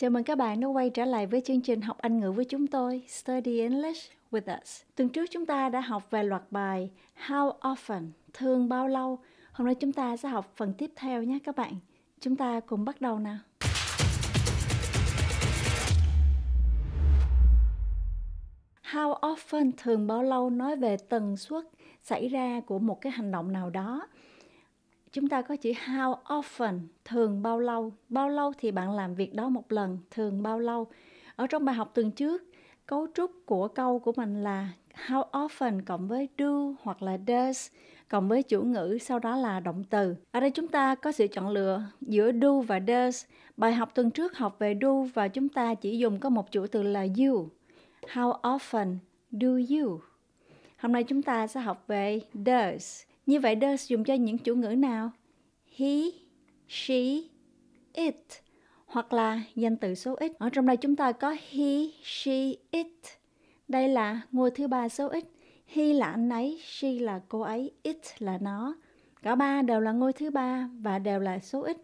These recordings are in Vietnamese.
Chào mừng các bạn đã quay trở lại với chương trình học Anh ngữ với chúng tôi, Study English with us. Tuần trước chúng ta đã học về loạt bài How often, thường bao lâu. Hôm nay chúng ta sẽ học phần tiếp theo nhé các bạn. Chúng ta cùng bắt đầu nào. How often thường bao lâu nói về tần suất xảy ra của một cái hành động nào đó chúng ta có chữ how often thường bao lâu bao lâu thì bạn làm việc đó một lần thường bao lâu ở trong bài học tuần trước cấu trúc của câu của mình là how often cộng với do hoặc là does cộng với chủ ngữ sau đó là động từ ở đây chúng ta có sự chọn lựa giữa do và does bài học tuần trước học về do và chúng ta chỉ dùng có một chủ từ là you how often do you hôm nay chúng ta sẽ học về does như vậy does dùng cho những chủ ngữ nào? He, she, it hoặc là danh từ số ít. Ở trong đây chúng ta có he, she, it. Đây là ngôi thứ ba số ít. He là anh ấy, she là cô ấy, it là nó. Cả ba đều là ngôi thứ ba và đều là số ít.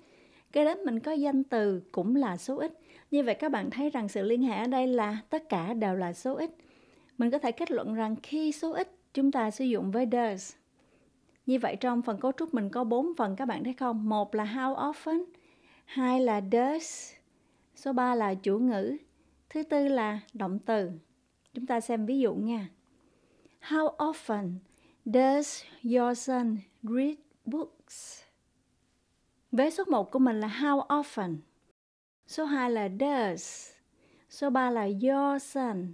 Kế đến mình có danh từ cũng là số ít. Như vậy các bạn thấy rằng sự liên hệ ở đây là tất cả đều là số ít. Mình có thể kết luận rằng khi số ít chúng ta sử dụng với does. Như vậy trong phần cấu trúc mình có 4 phần các bạn thấy không? Một là how often, hai là does, số 3 là chủ ngữ, thứ tư là động từ. Chúng ta xem ví dụ nha. How often does your son read books? Vế số 1 của mình là how often. Số 2 là does. Số 3 là your son.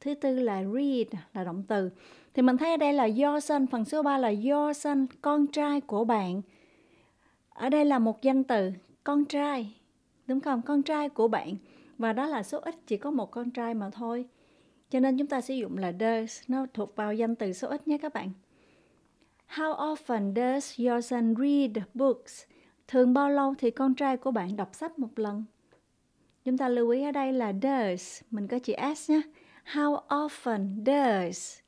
Thứ tư là read là động từ thì mình thấy ở đây là do Johnson phần số 3 là do Johnson con trai của bạn ở đây là một danh từ con trai đúng không con trai của bạn và đó là số ít chỉ có một con trai mà thôi cho nên chúng ta sử dụng là does nó thuộc vào danh từ số ít nhé các bạn How often does your son read books? Thường bao lâu thì con trai của bạn đọc sách một lần? Chúng ta lưu ý ở đây là does, mình có chữ s nhé. How often does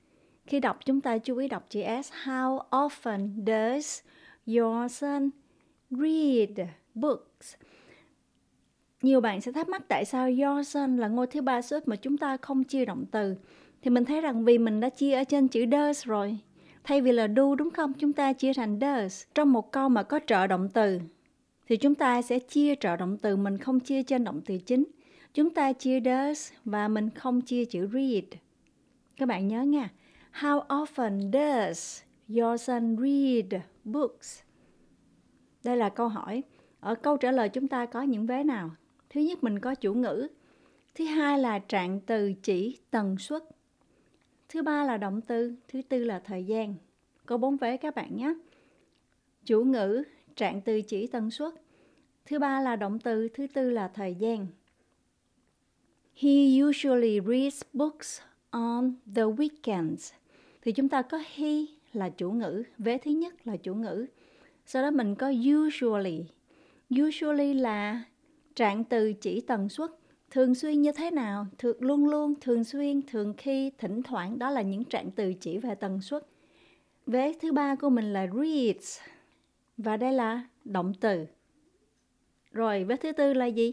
khi đọc chúng ta chú ý đọc chữ S. How often does your son read books? Nhiều bạn sẽ thắc mắc tại sao your son là ngôi thứ ba suất mà chúng ta không chia động từ. Thì mình thấy rằng vì mình đã chia ở trên chữ does rồi. Thay vì là do đúng không? Chúng ta chia thành does. Trong một câu mà có trợ động từ thì chúng ta sẽ chia trợ động từ mình không chia trên động từ chính. Chúng ta chia does và mình không chia chữ read. Các bạn nhớ nha. How often does your son read books? Đây là câu hỏi. Ở câu trả lời chúng ta có những vế nào? Thứ nhất mình có chủ ngữ. Thứ hai là trạng từ chỉ tần suất. Thứ ba là động từ, thứ tư là thời gian. Có bốn vế các bạn nhé. Chủ ngữ, trạng từ chỉ tần suất. Thứ ba là động từ, thứ tư là thời gian. He usually reads books on the weekends thì chúng ta có he là chủ ngữ vế thứ nhất là chủ ngữ sau đó mình có usually usually là trạng từ chỉ tần suất thường xuyên như thế nào thường luôn luôn thường xuyên thường khi thỉnh thoảng đó là những trạng từ chỉ về tần suất vế thứ ba của mình là reads và đây là động từ rồi vế thứ tư là gì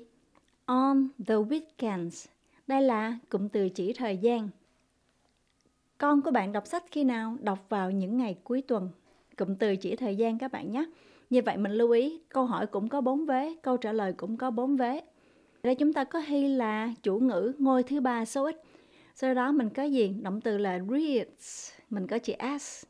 on the weekends đây là cụm từ chỉ thời gian con của bạn đọc sách khi nào? Đọc vào những ngày cuối tuần. Cụm từ chỉ thời gian các bạn nhé. Như vậy mình lưu ý, câu hỏi cũng có bốn vế, câu trả lời cũng có bốn vế. Đây chúng ta có Hy là chủ ngữ ngôi thứ ba số ít. Sau đó mình có gì? Động từ là reads, mình có chữ s.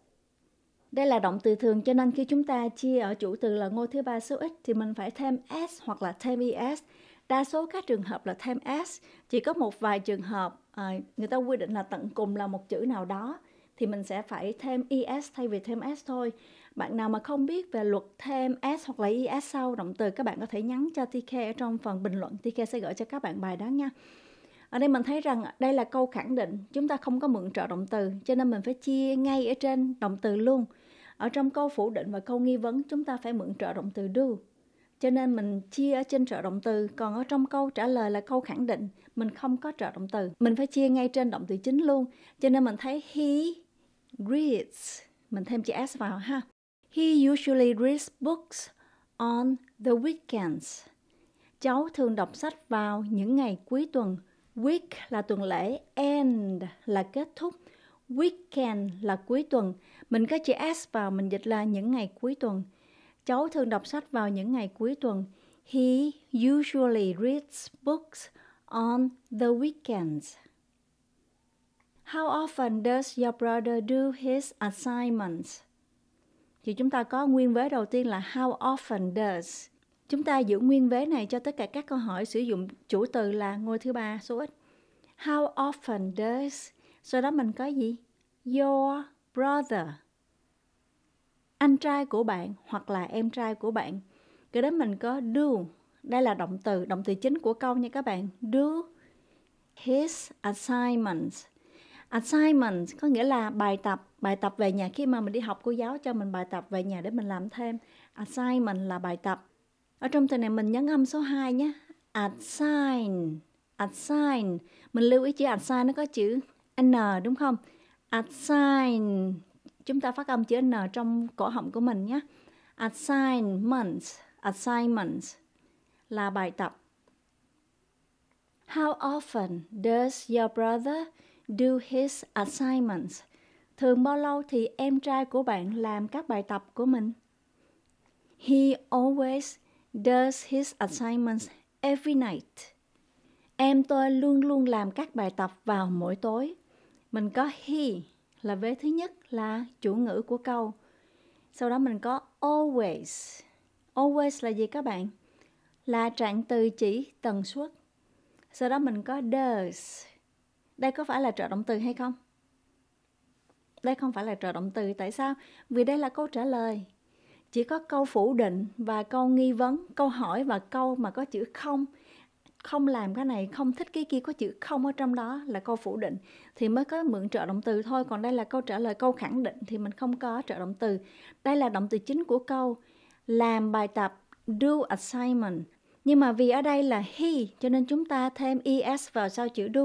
Đây là động từ thường cho nên khi chúng ta chia ở chủ từ là ngôi thứ ba số ít thì mình phải thêm s hoặc là thêm es. Đa số các trường hợp là thêm s, chỉ có một vài trường hợp à, người ta quy định là tận cùng là một chữ nào đó thì mình sẽ phải thêm es thay vì thêm s thôi bạn nào mà không biết về luật thêm s hoặc là es sau động từ các bạn có thể nhắn cho tk ở trong phần bình luận tk sẽ gửi cho các bạn bài đó nha ở đây mình thấy rằng đây là câu khẳng định chúng ta không có mượn trợ động từ cho nên mình phải chia ngay ở trên động từ luôn ở trong câu phủ định và câu nghi vấn chúng ta phải mượn trợ động từ do cho nên mình chia ở trên trợ động từ, còn ở trong câu trả lời là câu khẳng định, mình không có trợ động từ. Mình phải chia ngay trên động từ chính luôn. Cho nên mình thấy he reads, mình thêm chữ s vào ha. He usually reads books on the weekends. Cháu thường đọc sách vào những ngày cuối tuần. Week là tuần lễ, end là kết thúc, weekend là cuối tuần. Mình có chữ s vào mình dịch là những ngày cuối tuần. Cháu thường đọc sách vào những ngày cuối tuần. He usually reads books on the weekends. How often does your brother do his assignments? Thì chúng ta có nguyên vế đầu tiên là how often does. Chúng ta giữ nguyên vế này cho tất cả các câu hỏi sử dụng chủ từ là ngôi thứ ba số ít. How often does? Sau đó mình có gì? Your brother anh trai của bạn hoặc là em trai của bạn cái đó mình có do đây là động từ động từ chính của câu nha các bạn do his assignments assignments có nghĩa là bài tập bài tập về nhà khi mà mình đi học cô giáo cho mình bài tập về nhà để mình làm thêm assignment là bài tập ở trong từ này mình nhấn âm số 2 nhé assign assign mình lưu ý chữ assign nó có chữ n đúng không assign chúng ta phát âm chữ n trong cổ họng của mình nhé assignments assignments là bài tập How often does your brother do his assignments? Thường bao lâu thì em trai của bạn làm các bài tập của mình? He always does his assignments every night. Em tôi luôn luôn làm các bài tập vào mỗi tối. Mình có he là vế thứ nhất là chủ ngữ của câu. Sau đó mình có always. Always là gì các bạn? Là trạng từ chỉ tần suất. Sau đó mình có does. Đây có phải là trợ động từ hay không? Đây không phải là trợ động từ. Tại sao? Vì đây là câu trả lời. Chỉ có câu phủ định và câu nghi vấn, câu hỏi và câu mà có chữ không – không làm cái này không thích cái kia có chữ không ở trong đó là câu phủ định thì mới có mượn trợ động từ thôi còn đây là câu trả lời câu khẳng định thì mình không có trợ động từ đây là động từ chính của câu làm bài tập do assignment nhưng mà vì ở đây là he cho nên chúng ta thêm es vào sau chữ do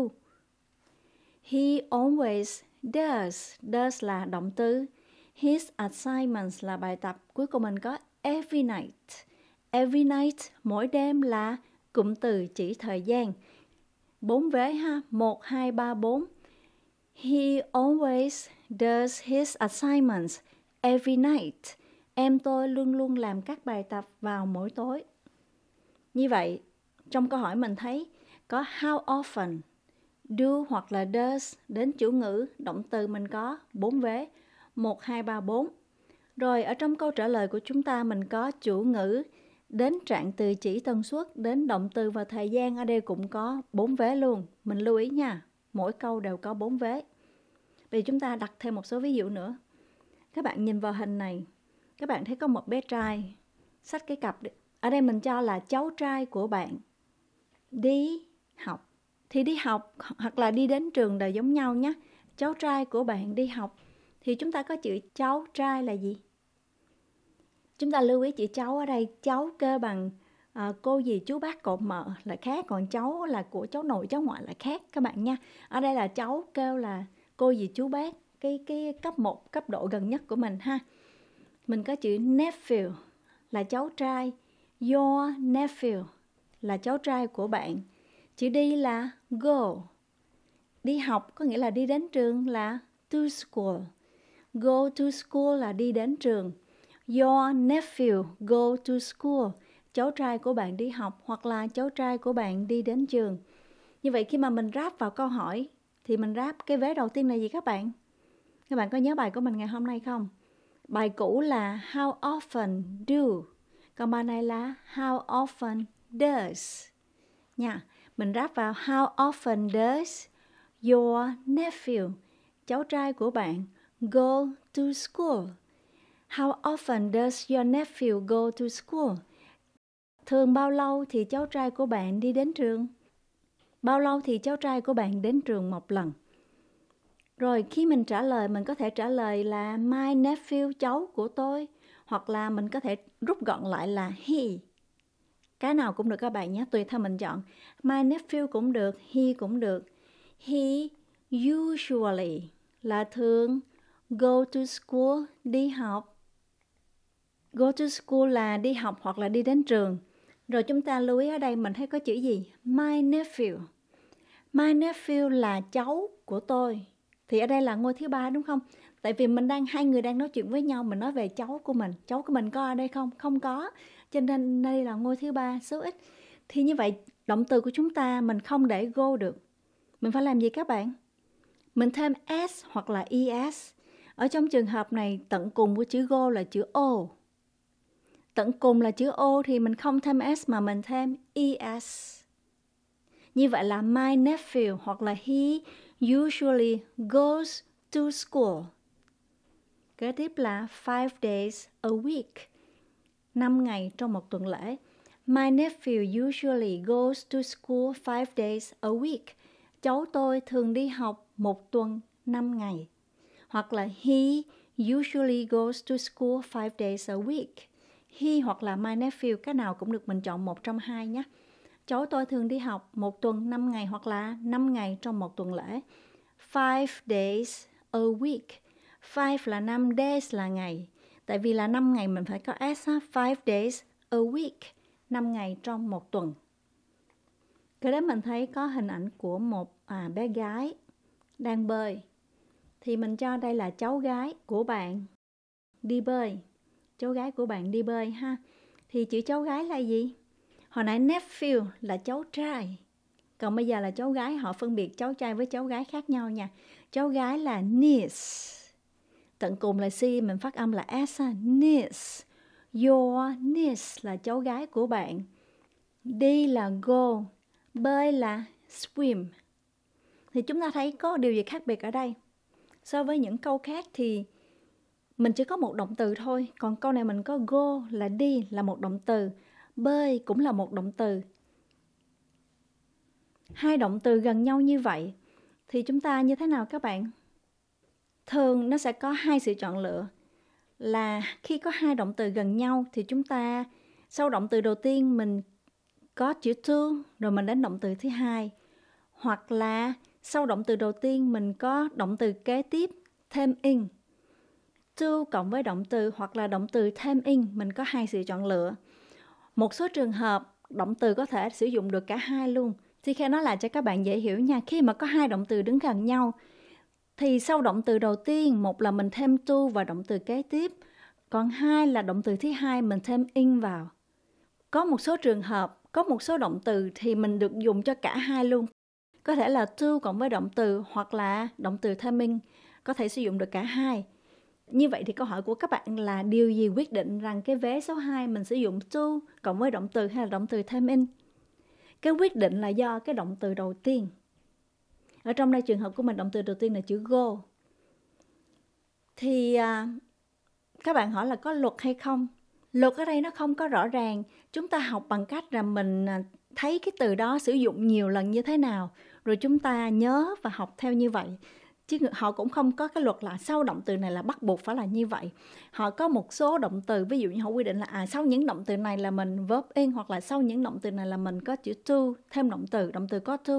he always does does là động từ his assignments là bài tập cuối cùng mình có every night every night mỗi đêm là cụm từ chỉ thời gian. Bốn vế ha, 1, 2, 3, 4. He always does his assignments every night. Em tôi luôn luôn làm các bài tập vào mỗi tối. Như vậy, trong câu hỏi mình thấy có how often, do hoặc là does đến chủ ngữ, động từ mình có bốn vế, 1, 2, 3, 4. Rồi ở trong câu trả lời của chúng ta mình có chủ ngữ đến trạng từ chỉ tần suất, đến động từ và thời gian ở đây cũng có bốn vế luôn. Mình lưu ý nha, mỗi câu đều có bốn vế. vì chúng ta đặt thêm một số ví dụ nữa. Các bạn nhìn vào hình này, các bạn thấy có một bé trai sách cái cặp. Ở đây mình cho là cháu trai của bạn đi học. Thì đi học hoặc là đi đến trường đều giống nhau nhé. Cháu trai của bạn đi học thì chúng ta có chữ cháu trai là gì? chúng ta lưu ý chữ cháu ở đây cháu cơ bằng à, cô gì chú bác cậu mợ là khác còn cháu là của cháu nội cháu ngoại là khác các bạn nha ở đây là cháu kêu là cô gì chú bác cái cái cấp 1, cấp độ gần nhất của mình ha mình có chữ nephew là cháu trai your nephew là cháu trai của bạn chữ đi là go đi học có nghĩa là đi đến trường là to school go to school là đi đến trường Your nephew go to school. Cháu trai của bạn đi học hoặc là cháu trai của bạn đi đến trường. Như vậy khi mà mình ráp vào câu hỏi thì mình ráp cái vế đầu tiên là gì các bạn? Các bạn có nhớ bài của mình ngày hôm nay không? Bài cũ là How often do. Còn bài này là How often does. Nha, mình ráp vào How often does your nephew, cháu trai của bạn, go to school. How often does your nephew go to school? Thường bao lâu thì cháu trai của bạn đi đến trường? Bao lâu thì cháu trai của bạn đến trường một lần? Rồi khi mình trả lời mình có thể trả lời là my nephew cháu của tôi hoặc là mình có thể rút gọn lại là he. Cái nào cũng được các bạn nhé, tùy theo mình chọn. My nephew cũng được, he cũng được. He usually là thường go to school đi học Go to school là đi học hoặc là đi đến trường. Rồi chúng ta lưu ý ở đây mình thấy có chữ gì? My nephew. My nephew là cháu của tôi. Thì ở đây là ngôi thứ ba đúng không? Tại vì mình đang hai người đang nói chuyện với nhau, mình nói về cháu của mình. Cháu của mình có ở đây không? Không có. Cho nên đây là ngôi thứ ba số ít. Thì như vậy động từ của chúng ta mình không để go được. Mình phải làm gì các bạn? Mình thêm s hoặc là es. Ở trong trường hợp này tận cùng của chữ go là chữ o tận cùng là chữ O thì mình không thêm S mà mình thêm ES. Như vậy là my nephew hoặc là he usually goes to school. Kế tiếp là five days a week. 5 ngày trong một tuần lễ. My nephew usually goes to school five days a week. Cháu tôi thường đi học một tuần 5 ngày. Hoặc là he usually goes to school five days a week he hoặc là my nephew cái nào cũng được mình chọn một trong hai nhé cháu tôi thường đi học một tuần 5 ngày hoặc là 5 ngày trong một tuần lễ five days a week five là 5 days là ngày tại vì là 5 ngày mình phải có s ha? five days a week 5 ngày trong một tuần cái đó mình thấy có hình ảnh của một à, bé gái đang bơi thì mình cho đây là cháu gái của bạn đi bơi cháu gái của bạn đi bơi ha thì chữ cháu gái là gì hồi nãy nephew là cháu trai còn bây giờ là cháu gái họ phân biệt cháu trai với cháu gái khác nhau nha cháu gái là niece tận cùng là c mình phát âm là s niece your niece là cháu gái của bạn đi là go bơi là swim thì chúng ta thấy có điều gì khác biệt ở đây so với những câu khác thì mình chỉ có một động từ thôi còn câu này mình có go là đi là một động từ bơi cũng là một động từ hai động từ gần nhau như vậy thì chúng ta như thế nào các bạn thường nó sẽ có hai sự chọn lựa là khi có hai động từ gần nhau thì chúng ta sau động từ đầu tiên mình có chữ to rồi mình đến động từ thứ hai hoặc là sau động từ đầu tiên mình có động từ kế tiếp thêm in to cộng với động từ hoặc là động từ thêm in mình có hai sự chọn lựa một số trường hợp động từ có thể sử dụng được cả hai luôn thì khi nói lại cho các bạn dễ hiểu nha khi mà có hai động từ đứng gần nhau thì sau động từ đầu tiên một là mình thêm to vào động từ kế tiếp còn hai là động từ thứ hai mình thêm in vào có một số trường hợp có một số động từ thì mình được dùng cho cả hai luôn có thể là to cộng với động từ hoặc là động từ thêm in có thể sử dụng được cả hai như vậy thì câu hỏi của các bạn là điều gì quyết định rằng cái vế số 2 mình sử dụng to cộng với động từ hay là động từ thêm in? Cái quyết định là do cái động từ đầu tiên. Ở trong đây trường hợp của mình động từ đầu tiên là chữ go. Thì à, các bạn hỏi là có luật hay không? Luật ở đây nó không có rõ ràng. Chúng ta học bằng cách là mình à, thấy cái từ đó sử dụng nhiều lần như thế nào rồi chúng ta nhớ và học theo như vậy chứ họ cũng không có cái luật là sau động từ này là bắt buộc phải là như vậy họ có một số động từ ví dụ như họ quy định là à sau những động từ này là mình verb in hoặc là sau những động từ này là mình có chữ to thêm động từ động từ có to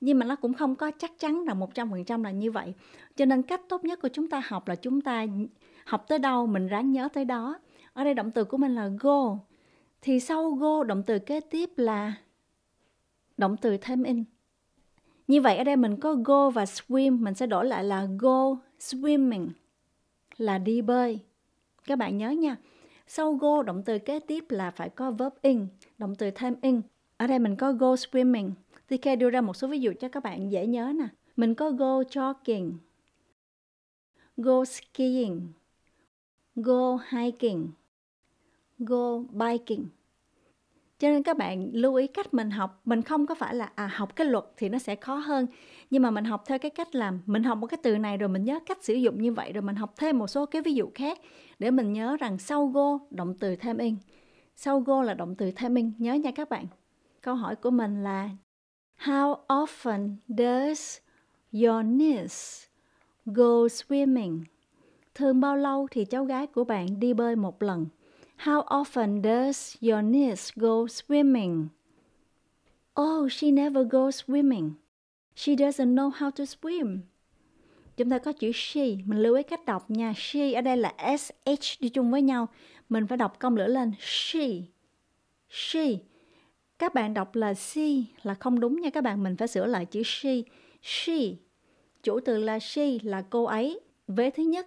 nhưng mà nó cũng không có chắc chắn là 100% là như vậy. Cho nên cách tốt nhất của chúng ta học là chúng ta học tới đâu mình ráng nhớ tới đó. Ở đây động từ của mình là go. Thì sau go động từ kế tiếp là động từ thêm in như vậy ở đây mình có go và swim, mình sẽ đổi lại là go swimming là đi bơi. Các bạn nhớ nha. Sau go động từ kế tiếp là phải có verb in, động từ thêm in. Ở đây mình có go swimming. TK đưa ra một số ví dụ cho các bạn dễ nhớ nè. Mình có go jogging, go skiing, go hiking, go biking cho nên các bạn lưu ý cách mình học mình không có phải là à học cái luật thì nó sẽ khó hơn nhưng mà mình học theo cái cách làm mình học một cái từ này rồi mình nhớ cách sử dụng như vậy rồi mình học thêm một số cái ví dụ khác để mình nhớ rằng sau go động từ thêm in sau go là động từ thêm in nhớ nha các bạn câu hỏi của mình là how often does your niece go swimming thường bao lâu thì cháu gái của bạn đi bơi một lần How often does your niece go swimming? Oh, she never goes swimming. She doesn't know how to swim. Chúng ta có chữ she, mình lưu ý cách đọc nha. She ở đây là SH đi chung với nhau. Mình phải đọc cong lửa lên. She. She. Các bạn đọc là she là không đúng nha các bạn. Mình phải sửa lại chữ she. She. Chủ từ là she là cô ấy. Vế thứ nhất.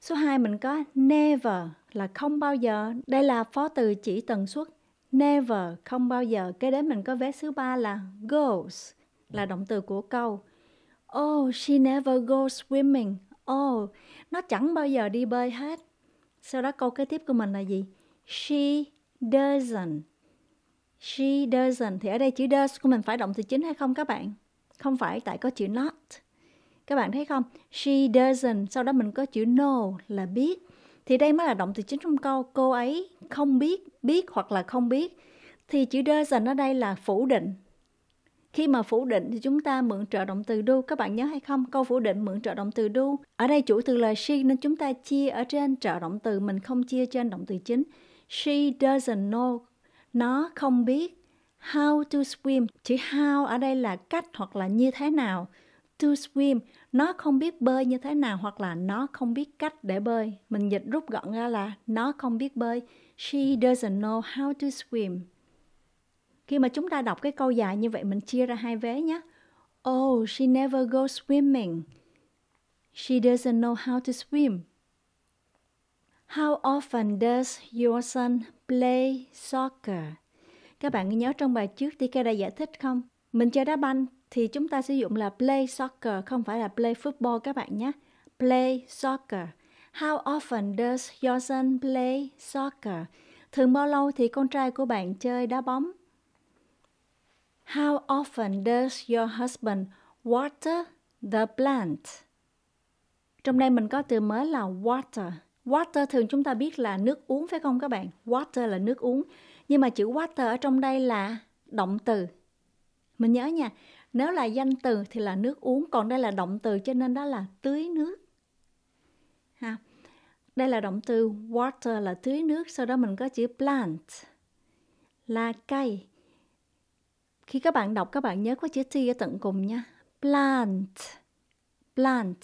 Số 2 mình có never là không bao giờ đây là phó từ chỉ tần suất never không bao giờ kế đến mình có vế thứ ba là goes là động từ của câu oh she never goes swimming oh nó chẳng bao giờ đi bơi hết sau đó câu kế tiếp của mình là gì she doesn't she doesn't thì ở đây chữ does của mình phải động từ chính hay không các bạn không phải tại có chữ not các bạn thấy không she doesn't sau đó mình có chữ no là biết thì đây mới là động từ chính trong câu cô ấy không biết biết hoặc là không biết thì chữ doesn't ở đây là phủ định khi mà phủ định thì chúng ta mượn trợ động từ do các bạn nhớ hay không câu phủ định mượn trợ động từ do ở đây chủ từ là she nên chúng ta chia ở trên trợ động từ mình không chia trên động từ chính she doesn't know nó không biết how to swim chữ how ở đây là cách hoặc là như thế nào to swim nó không biết bơi như thế nào hoặc là nó không biết cách để bơi mình dịch rút gọn ra là nó không biết bơi she doesn't know how to swim khi mà chúng ta đọc cái câu dài như vậy mình chia ra hai vế nhé oh she never goes swimming she doesn't know how to swim How often does your son play soccer? Các bạn nhớ trong bài trước TK đã giải thích không? Mình chơi đá banh thì chúng ta sử dụng là play soccer không phải là play football các bạn nhé. Play soccer. How often does your son play soccer? Thường bao lâu thì con trai của bạn chơi đá bóng? How often does your husband water the plant? Trong đây mình có từ mới là water. Water thường chúng ta biết là nước uống phải không các bạn? Water là nước uống. Nhưng mà chữ water ở trong đây là động từ. Mình nhớ nha, nếu là danh từ thì là nước uống, còn đây là động từ cho nên đó là tưới nước. Ha. Đây là động từ water là tưới nước, sau đó mình có chữ plant là cây. Khi các bạn đọc các bạn nhớ có chữ T ở tận cùng nha. Plant. Plant.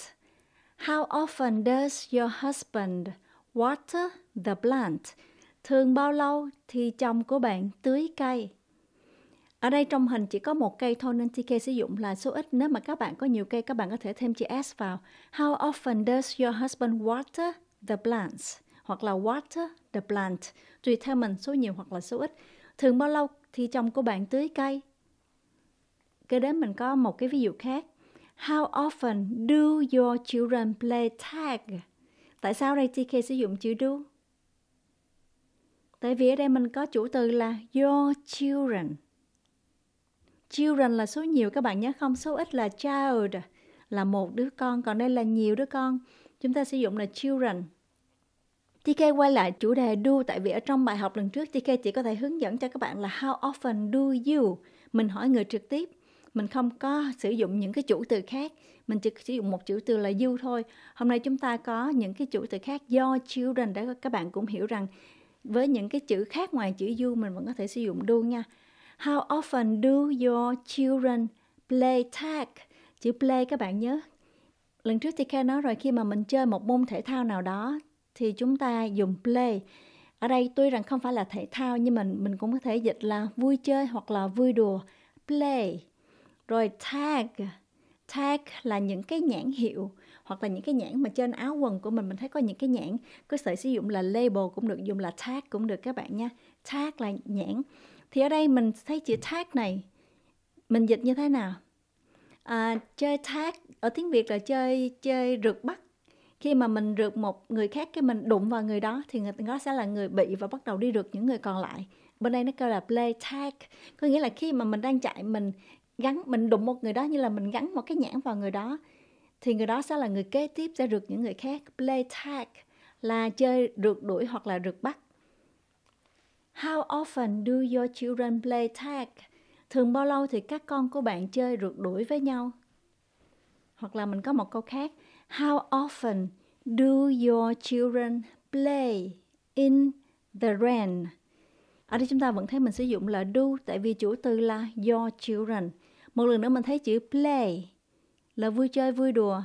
How often does your husband water the plant? Thường bao lâu thì chồng của bạn tưới cây? Ở đây trong hình chỉ có một cây thôi nên TK sử dụng là số ít. Nếu mà các bạn có nhiều cây, các bạn có thể thêm chữ S vào. How often does your husband water the plants? Hoặc là water the plant. Tùy theo mình số nhiều hoặc là số ít. Thường bao lâu thì chồng của bạn tưới cây? Kế đến mình có một cái ví dụ khác. How often do your children play tag? Tại sao đây TK sử dụng chữ do? Tại vì ở đây mình có chủ từ là your children Children là số nhiều các bạn nhớ không? Số ít là child là một đứa con, còn đây là nhiều đứa con. Chúng ta sử dụng là children. TK quay lại chủ đề do tại vì ở trong bài học lần trước TK chỉ có thể hướng dẫn cho các bạn là how often do you. Mình hỏi người trực tiếp, mình không có sử dụng những cái chủ từ khác, mình chỉ sử dụng một chủ từ là you thôi. Hôm nay chúng ta có những cái chủ từ khác do children để các bạn cũng hiểu rằng với những cái chữ khác ngoài chữ you mình vẫn có thể sử dụng do nha. How often do your children play tag? Chữ play các bạn nhớ. Lần trước thì Tika nói rồi khi mà mình chơi một môn thể thao nào đó thì chúng ta dùng play. Ở đây tuy rằng không phải là thể thao nhưng mình mình cũng có thể dịch là vui chơi hoặc là vui đùa. Play. Rồi tag. Tag là những cái nhãn hiệu hoặc là những cái nhãn mà trên áo quần của mình mình thấy có những cái nhãn có thể sử dụng là label cũng được dùng là tag cũng được các bạn nha tag là nhãn thì ở đây mình thấy chữ tag này mình dịch như thế nào à, chơi tag ở tiếng việt là chơi chơi rượt bắt khi mà mình rượt một người khác cái mình đụng vào người đó thì người đó sẽ là người bị và bắt đầu đi rượt những người còn lại bên đây nó kêu là play tag có nghĩa là khi mà mình đang chạy mình gắn mình đụng một người đó như là mình gắn một cái nhãn vào người đó thì người đó sẽ là người kế tiếp sẽ rượt những người khác play tag là chơi rượt đuổi hoặc là rượt bắt How often do your children play tag? Thường bao lâu thì các con của bạn chơi rượt đuổi với nhau? Hoặc là mình có một câu khác. How often do your children play in the rain? Ở đây chúng ta vẫn thấy mình sử dụng là do tại vì chủ từ là your children. Một lần nữa mình thấy chữ play là vui chơi vui đùa.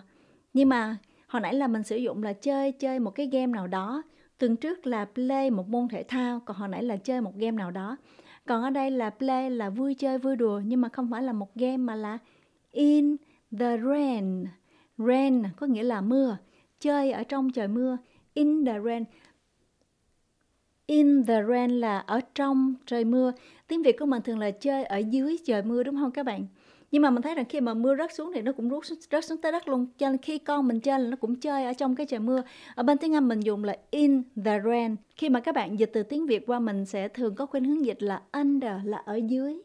Nhưng mà hồi nãy là mình sử dụng là chơi chơi một cái game nào đó tuần trước là play một môn thể thao còn hồi nãy là chơi một game nào đó còn ở đây là play là vui chơi vui đùa nhưng mà không phải là một game mà là in the rain rain có nghĩa là mưa chơi ở trong trời mưa in the rain in the rain là ở trong trời mưa tiếng việt của mình thường là chơi ở dưới trời mưa đúng không các bạn nhưng mà mình thấy rằng khi mà mưa rớt xuống thì nó cũng rớt xuống, rớt xuống tới đất luôn cho nên khi con mình chơi là nó cũng chơi ở trong cái trời mưa ở bên tiếng anh mình dùng là in the rain khi mà các bạn dịch từ tiếng việt qua mình sẽ thường có khuynh hướng dịch là under là ở dưới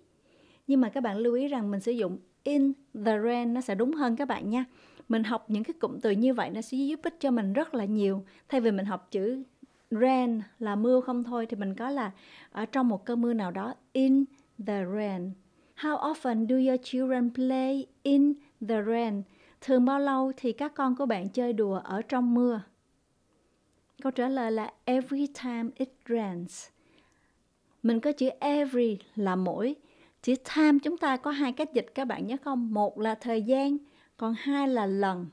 nhưng mà các bạn lưu ý rằng mình sử dụng in the rain nó sẽ đúng hơn các bạn nha mình học những cái cụm từ như vậy nó sẽ giúp ích cho mình rất là nhiều thay vì mình học chữ rain là mưa không thôi thì mình có là ở trong một cơn mưa nào đó in the rain How often do your children play in the rain? Thường bao lâu thì các con của bạn chơi đùa ở trong mưa? Câu trả lời là every time it rains. Mình có chữ every là mỗi. Chữ time chúng ta có hai cách dịch các bạn nhớ không? Một là thời gian, còn hai là lần.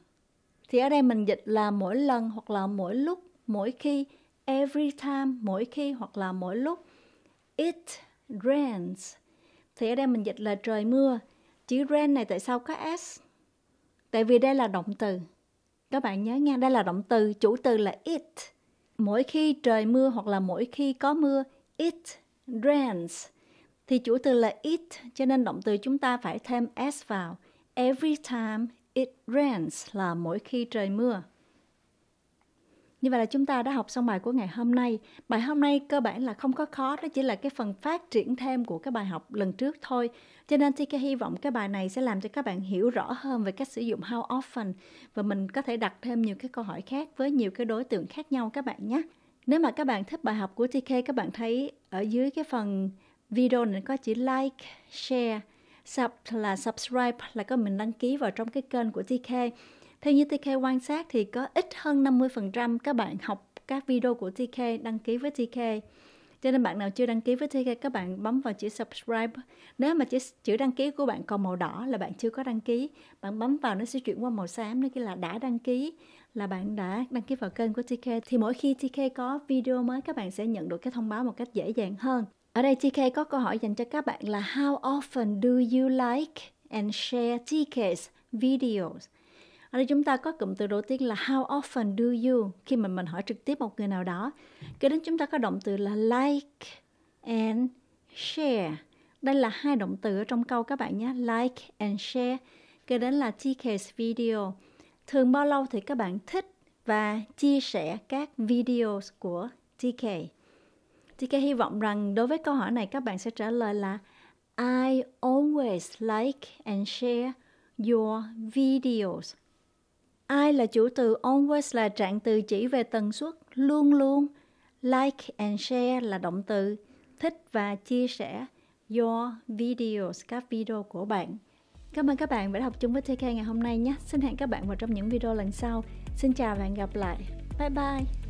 Thì ở đây mình dịch là mỗi lần hoặc là mỗi lúc, mỗi khi. Every time, mỗi khi hoặc là mỗi lúc. It rains thì ở đây mình dịch là trời mưa chữ rain này tại sao có s tại vì đây là động từ các bạn nhớ nha đây là động từ chủ từ là it mỗi khi trời mưa hoặc là mỗi khi có mưa it rains thì chủ từ là it cho nên động từ chúng ta phải thêm s vào every time it rains là mỗi khi trời mưa như vậy là chúng ta đã học xong bài của ngày hôm nay. Bài hôm nay cơ bản là không có khó, đó chỉ là cái phần phát triển thêm của cái bài học lần trước thôi. Cho nên TK hy vọng cái bài này sẽ làm cho các bạn hiểu rõ hơn về cách sử dụng how often và mình có thể đặt thêm nhiều cái câu hỏi khác với nhiều cái đối tượng khác nhau các bạn nhé. Nếu mà các bạn thích bài học của TK, các bạn thấy ở dưới cái phần video này có chữ like, share, sub là subscribe là có mình đăng ký vào trong cái kênh của TK theo như TK quan sát thì có ít hơn 50% các bạn học các video của TK đăng ký với TK. Cho nên bạn nào chưa đăng ký với TK các bạn bấm vào chữ subscribe. Nếu mà chữ, chữ đăng ký của bạn còn màu đỏ là bạn chưa có đăng ký. Bạn bấm vào nó sẽ chuyển qua màu xám nó kia là đã đăng ký là bạn đã đăng ký vào kênh của TK thì mỗi khi TK có video mới các bạn sẽ nhận được cái thông báo một cách dễ dàng hơn. Ở đây TK có câu hỏi dành cho các bạn là how often do you like and share TK's videos? Ở đây chúng ta có cụm từ đầu tiên là how often do you khi mà mình hỏi trực tiếp một người nào đó. Kế đến chúng ta có động từ là like and share. Đây là hai động từ ở trong câu các bạn nhé, like and share. Kế đến là TK's video. Thường bao lâu thì các bạn thích và chia sẻ các video của TK. TK hy vọng rằng đối với câu hỏi này các bạn sẽ trả lời là I always like and share your videos. I là chủ từ, always là trạng từ chỉ về tần suất, luôn luôn. Like and share là động từ, thích và chia sẻ your videos, các video của bạn. Cảm ơn các bạn đã học chung với TK ngày hôm nay nhé. Xin hẹn các bạn vào trong những video lần sau. Xin chào và hẹn gặp lại. Bye bye!